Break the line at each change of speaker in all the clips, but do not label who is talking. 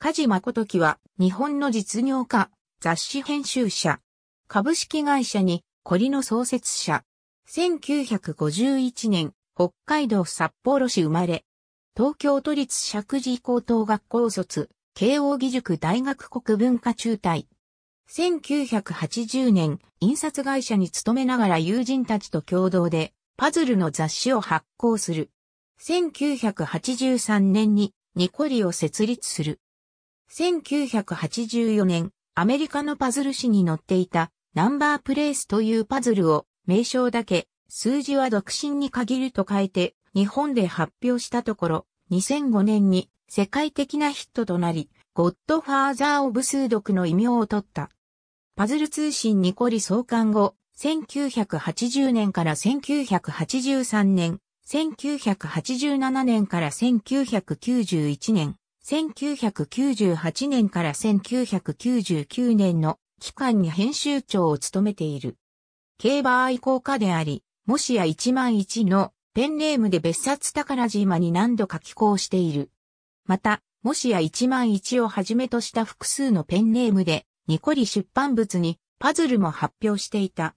梶誠樹は日本の実業家、雑誌編集者、株式会社にコリの創設者。1951年、北海道札幌市生まれ。東京都立石寺高等学校卒、慶応義塾大学国文化中退。1980年、印刷会社に勤めながら友人たちと共同で、パズルの雑誌を発行する。1983年にニコリを設立する。1984年、アメリカのパズル誌に載っていたナンバープレイスというパズルを名称だけ、数字は独身に限ると変えて日本で発表したところ、2005年に世界的なヒットとなり、ゴッドファーザー・オブ・スードクの異名を取った。パズル通信にコリ創刊後、1980年から1983年、1987年から1991年、1998年から1999年の期間に編集長を務めている。競馬愛好家であり、もしや1万1のペンネームで別冊宝島に何度か寄稿している。また、もしや1万1をはじめとした複数のペンネームで、ニコリ出版物にパズルも発表していた。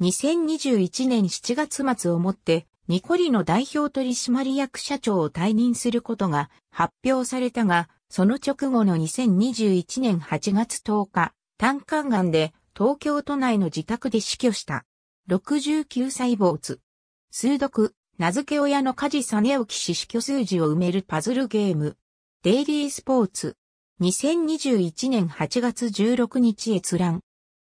2021年7月末をもって、ニコリの代表取締役社長を退任することが発表されたが、その直後の2021年8月10日、単管癌で東京都内の自宅で死去した。69歳坊主。数読、名付け親の梶実興氏死去数字を埋めるパズルゲーム。デイリースポーツ。2021年8月16日閲覧。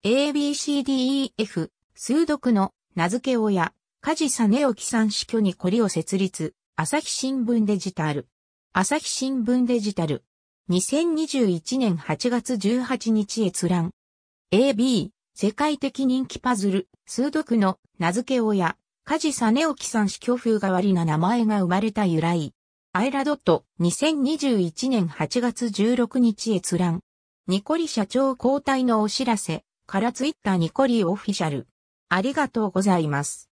ABCDEF、数読の名付け親。梶オキさん死去にりを設立、朝日新聞デジタル。朝日新聞デジタル。2021年8月18日閲覧。AB、世界的人気パズル、数読の名付け親、梶オキさん死去風変わりな名前が生まれた由来。アイラドット、2021年8月16日閲覧。ニコリ社長交代のお知らせ、からツイッターニコリオフィシャル。ありがとうございます。